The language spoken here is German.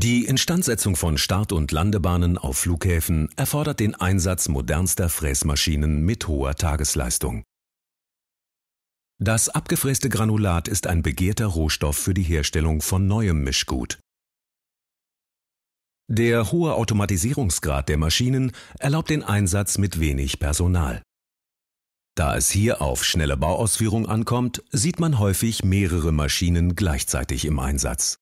Die Instandsetzung von Start- und Landebahnen auf Flughäfen erfordert den Einsatz modernster Fräsmaschinen mit hoher Tagesleistung. Das abgefräste Granulat ist ein begehrter Rohstoff für die Herstellung von neuem Mischgut. Der hohe Automatisierungsgrad der Maschinen erlaubt den Einsatz mit wenig Personal. Da es hier auf schnelle Bauausführung ankommt, sieht man häufig mehrere Maschinen gleichzeitig im Einsatz.